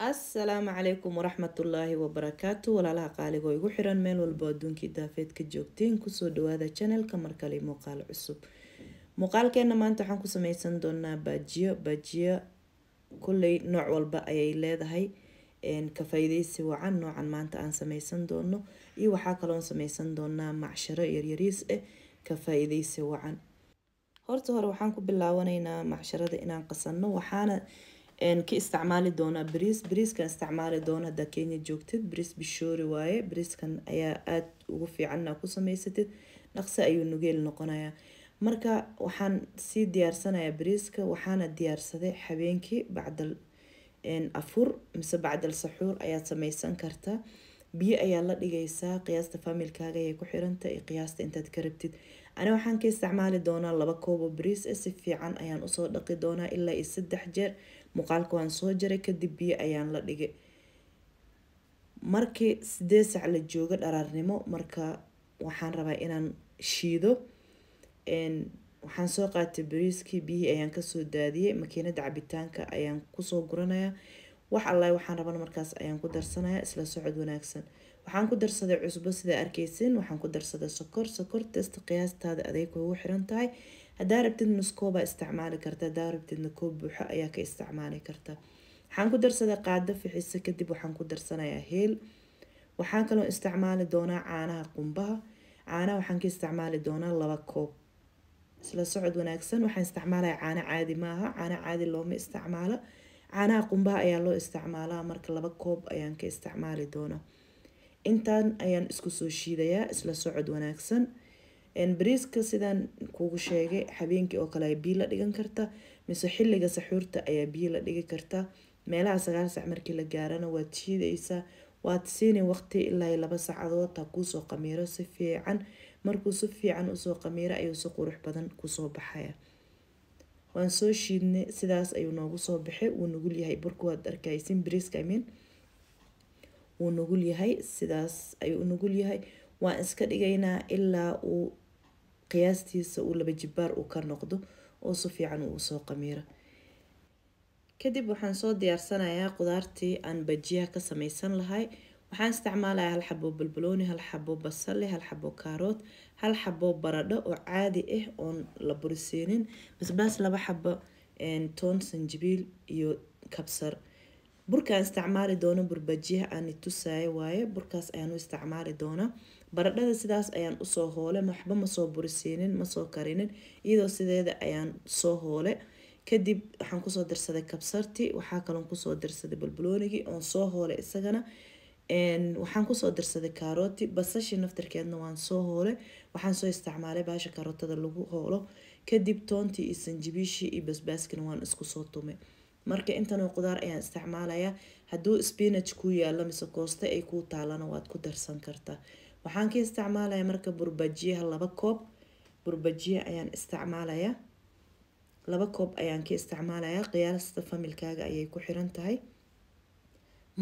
assalaamu calaykum waraxmatullaahi wabarakaatu walaalaha qaaligoo igu xiran meel walbo adduunkii daafeedka ka kusoo dhawaada janalka markale muuqaal cusub muuqaalkeena maanta waxaan ku sameysan doonaa baajiyo baajiyo kulley nooc walba ayay leedahay ka faa wacan noocan maanta aan sameysan doono iyo waxaa kaloon sameysan doonaa macsharo yaryariis ah eh, ka faa wacan horta hore waxaan ku bilaawaneynaa macsharada inaan qasano waxaana ka isticmaali doonaa bariis bariiskan isticmaali doona haddaa kenya joogtid bariis bishoori waaye bariiskan ayaa aada ugu fiicanna ku samaysatid dhaqsi ayuu nugeel noqonayaa marka waxaan sii diyaarsanayaa bariiska waxaana diyaarsaday habeenkii bacdal afur mise bacdal saxuur ayaad samaysan kartaa biyo ayaa la dhigaysaa qiyaasta faamilkaaga ayay ku xiranta iyo qiyaasta intaad ka rabtid ani waxaan ka isticmaali doonaa laba koobo bariis si fiican ayaan usoo dhaqi doonaa ilaa iyo saddex jeer muuqaalka waan soo jaray kadib biyo ayaan la dhigay markii sidee sac la jooga dharaarnimo marka waxaan rabaa inaan shiido waxaan soo qaatay bariiskii biyihii ayaan kasoo daadiyey makiinada cabitaanka ayaan kusoo guranayaa wax allahi waxaan rabana markaas ayaan ku darsanaya isla socod wanaagsan waxaan ku darsaday cusbo sidaa arkayseen waxaan ku darsaday sokor sokorta qiyaastaada adeeg ugu xiran tahay haddaa rabtid muskooba isticmaali karta hadaa rabtidna koob buuxo ayaa ka isticmaali karta waxaan ku darsaday qaado fixisa kadib waxaan ku darsanayaa heel waxaan kaloo isticmaali doonaa caanaha qumbaha caanaha waxaan ka isticmaali doonaa laba koob isla socod wanaagsan waxaan isticmaalayaa caano caadi maaha caano caadi looma isticmaalo caanaha qumbaha ayaa loo isticmaalaa marka laba koob ayaan ka isticmaali doonaa intaan ayaan isku soo shiidayaa isla socod wanaagsan bariiska sidaan kugu sheegay habeenkii oo kale ay biyo la dhigan karta mise xilliga saxuurta ayaa biyo la dhigi karta meelaha sagaal sac markii la gaarana waad shiidaysaa waad siini waqti ilaa laba saacadood ha kuusoo qamiiro si fiican markuu si fiican usoo qamiiro ayuu si qurux badan kusoo baxaya waan soo shiidnay sidaas ayuu noogu soo baxay wuu nugul yahay burku waad arkaysin bariiska imin wuu nugul yahay sidaas ayuu nugul yahay waan iska dhigaynaa ilaa uu qiyaastiisa uu laba jibaar uu ka noqdo oo si fiican uu soo qamiiro kadib waxaan soo diyaarsanayaa qudaartii aan bajiyaha ka samaysan lahay waxaan isticmaalayaa hal xabo balbalooni hal xabo basale hal xabo kaarood hal xabo baradho oo caadi ah oon la buriseynin basbaas laba xabo toon sanjabiil iyo kabsar burkaan isticmaali doono burbajiyaha aan itusaayo waaye burkaas ayaan isticmaali doona baradhada sidaas ayaan usoo hoole waxba masoo burisiinin masoo karinin iyadoo sideeda ayaan soo hoole kadib waxaan kusoo darsaday kabsarti waxaa kaloo kusoo darsaday balbaloonigii oon soo hoole isagana waxaan kusoo darsaday karooti basashi naftarkeedna waan soo hoole waxaan soo isticmaalay baasha karootada lagu hoolo kadib toontii iyo sanjabiishii iyo basbaaskana waan isku soo tumay marka intana qudaar ayaan isticmaalaya haduu spinach ku yaalo mise koosta ay ku taalana waad ku darsan kartaa waxaan ka isticmaalaya marka burbajiyaha laba koob burbajiya ayaan isticmaalaya laba koob ayaan ka isticmaalaya qiyaasta familkaaga ayay ku xiran tahay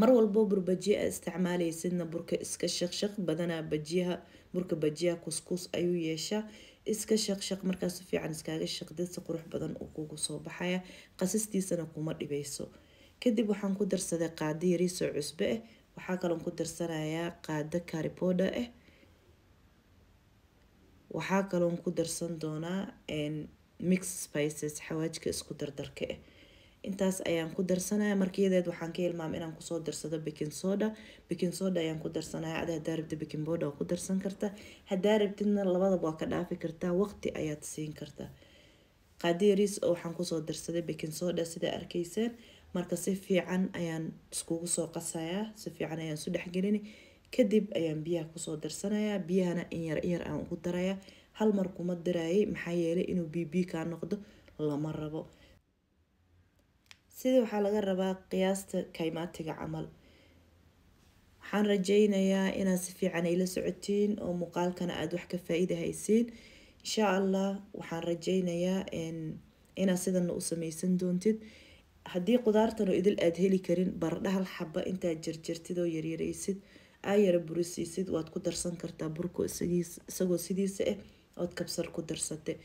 mar walbo burbajiya a isticmaalaysidna burka iska shaqshaq badanaa bajiyaha burka bajiyaha kuskus ayuu yeeshaa iska shaqshaq markaa si fiican iskaaga shaqdid si qurux badan uu kugu soo baxaya qasistiisana kuma dhibayso kadib waxaan ku darsaday qaado yariiso cusbe ah waxaa kaloon ku darsanayaa qaado caripoda ah eh. waxaa kaloon ku darsan doonaa eh, mix spices xawaajka isku dardarka ah intaas ayaan ku darsanaya markiyadeed waxaan ka hilmaama inaan kusoo darsado bikin soda bikin soda ayaan ku darsanaya ada hadaa rabtid bikin bowda ku darsan karta hadaa rabtidna labadaba waa ka dhaafi kartaa waqti ayaad siin kartaa qaadi oo waxaan kusoo darsaday bikin soda sida arkayseen marka si fiican ayaan iskugu soo qasayaa si fiican ayaan isu dhexgelini kadib ayaan biyaha kusoo darsanayaa biyahana in yar in yar aan ugu darayaa hal mar kuma dirayay maxaa yeelay inuu biyo noqdo lama rabo sidii waxaa laga rabaa qiyaasta kaymaatiga camal waxaan rajeynayaa inaad si fiican ay socotiin oo muuqaalkana aada wax ka faa haysiin inshaa allah waxaan rajeynayaa inaad sidan u sameysan doontid haddii qudaartan oo idil aada heli karin bardhahal hal xaba intaad jarjartid oo yaryareysid aa yara burisiisid waad ku darsan kartaa burko isagoo sidiisa ah ood kabsar ku darsatay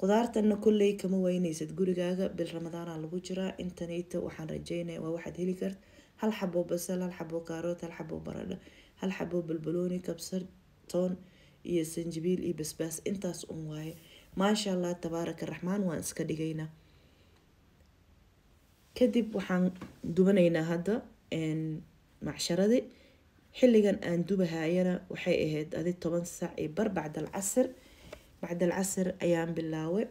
qudaartana kolley kama waynaysid gurigaaga bil ramadaana lagu jiraa intaneyta waxaan rajeyna waa waxaad heli kart hal xabo basal hal xabo kaarood hal xabo baradho hal xabo balbalooni kabsar toon iyo sanjibiil iyo basbaas intaas un waaye maasha allah tabaaraka raxmaan waan iska dhigaynaa kadib waxaan dubanaynaa hadda macsharadi xilligan aan dubahayana waxay ahayd adi toban saac iyo barbacdal casir bacdal casr ayaan bilaaway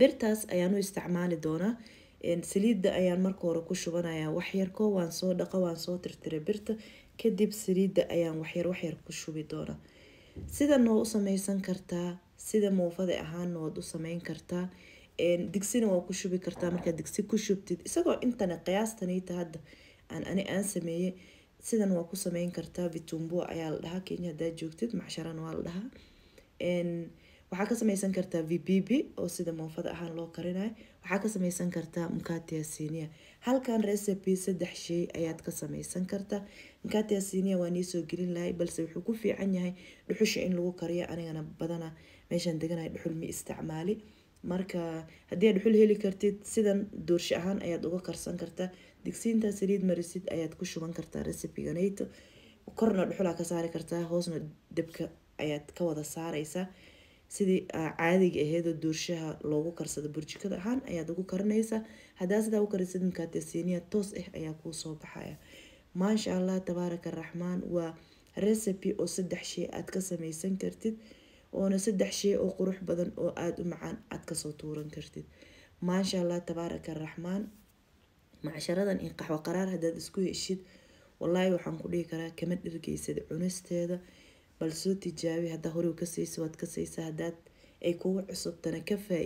birtaas ayaan u isticmaali doonaa saliidda ayaan marka hore ku shubanaya waxyarko waan soo dhaqa waan soo tirtira birta kadib saliidda ayaan waxyar waxyar ku shubi doonaa sidan waa u sameysan kartaa sida muufada ahaana waad u sameyn kartaa digsina waa ku shubi kartaa markaad digsi ku shubtid isagoo intana qiyaastaniita hadda aan ani aan sameeyey sidan waa ku sameyn kartaa vitumbo ayaa la dhahaa kenya hadaa joogtid macsharan waa la dhahaa waxaa ka samaysan kartaa vibibi oo sida moofada ahaan loo karinayo waxaa ka samaysan kartaa mkate asinia halkan recipe saddex shay ayaad ka samaysan kartaa mkate asinia waa niisoo gelin lahay balse wuxuu ku fiican yahay dhuxusha in lagu kariyo anigana badana meeshaan deganay dhuxul ma isticmaali marka haddii aad dhuxul heli kartid sidan doorsho ahaan ayaad uga karsan kartaa digsiinta saliid marisid ayaad ku shuban kartaa recipiganayto korna dhuxulaa ka saari kartaa hoosna debka ayaad ka wada saaraysaa sidii caadiga aheedoo doorshaha loogu karsado burjikada ahaan ayaad ugu karinaysaa hadaa sidaa u karisid mkatesinia toos ah ayaa kuu soo baxaya maasha allah tabaaraka raxmaan waa recipe oo saddex shey aad ka samaysan kartid oona saddex shey oo qurux badan oo aada u macaan aad kasoo tuuran kartid maasha allah tabaaraka raxmaan macsharadan iyo qaxwo qaraar hadaad isku heshid walaahi waxaan ku dhihi karaa kama dhirgeysad cunisteeda bal soo tijaabi haddaa horeu ka saysa waad ka saysaa haddaad ay kugu cusubtana ka faa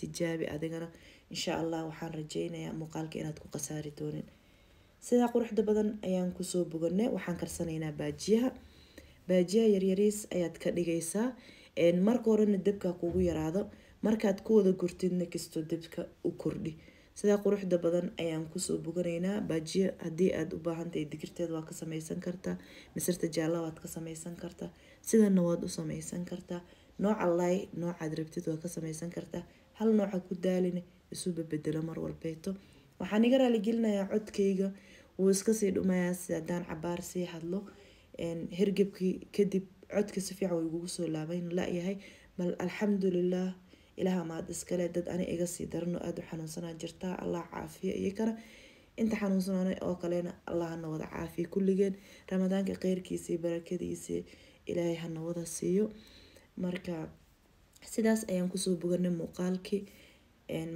tijaabi adigana insha allah waxaan rajeynayaa muuqaalka inaad ku khasaari doonin sidaa quruxda badan ayaan kusoo boganay waxaan karsanaynaa baajiyaha baajiyaha yaryariis ayaad ka dhigaysaa marka horena dabka kugu yaraado markaad ku wada gurtidna kastoo dabka u kordhi sidaa quruxda badan ayaan kusoo boganaynaa baajiyo haddii aada u baahantahay digirteed waa ka samaysan kartaa masirta jaalla waad ka samaysan kartaa sidana waad u samaysan kartaa nooca laay noocaad rabtid waa ka samaysan kartaa hal nooca ku daalin isuba bedelo mar walbeeto waxaan iga raaligelinayaa codkayga wuu iskasii dhumayaa si haddaan cabaar sii hadlo hergebkii kadib codka si fiican way igugu soo laaban la-yahay bal alxamdulilah ilaah maad iskale dad ani iga sii darano aada u xanuunsanaa jirtaa allah caafiya iyokana inta xanuunsanaanay oo kalena allah hana caafiya kulligeen ramadaanka qeyrkiisa iyo ilaahay hana siiyo marka sidaas ayaan kusoo boganay muuqaalkii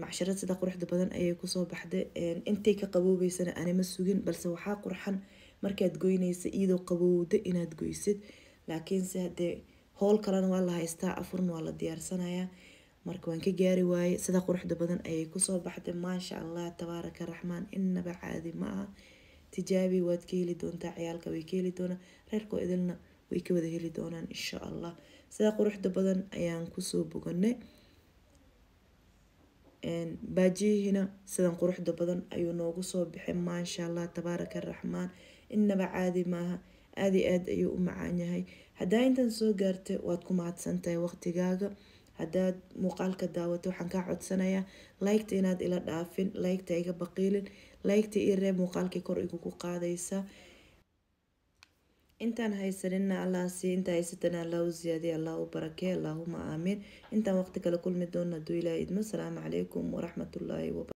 macsharad sida quruxda badan ayay kusoo baxday intay ka qaboobeysana anima sugin balse waxaa qurxan markaad goynaysa iyadoo qabowda inaad goysid laakiinse hadee howl kalena waa la haystaa afurna waa la diyaarsanayaa marka waan ka gaari waaye sida quruxda badan ayay kusoo baxday maasha allah tabaaraka raxmaan inaba caadi ma aha tijaabi waad ka heli doontaa ciyaalka way ka heli doonaan reerkoo idilna way ka wada heli doonaan insha allah sida quruxda badan ayaan kusoo boganay baajiyihina sidan quruxda badan ayuu noogu soo bixay maasha allah tabaaraka raxmaan inaba caadi maaha aadi iyo aada ayuu u macaan yahay haddaa intaan soo gaartay waad ku mahadsantahay waqtigaaga haddaad muuqaalka daawato waxaan kaa codsanayaa laygta inaad ila dhaafin laygta iga baqiilin laygta ii reeb muuqaalkii kor igugu qaadaysa intaan haysanina allaasi intaa haysatana allah u ziyaadiye allah u barakee allaahuma aamiin intaan waqti kale kulmi doona aduu ilaah idmo asalaamu calaykum waraxmatullaahi waba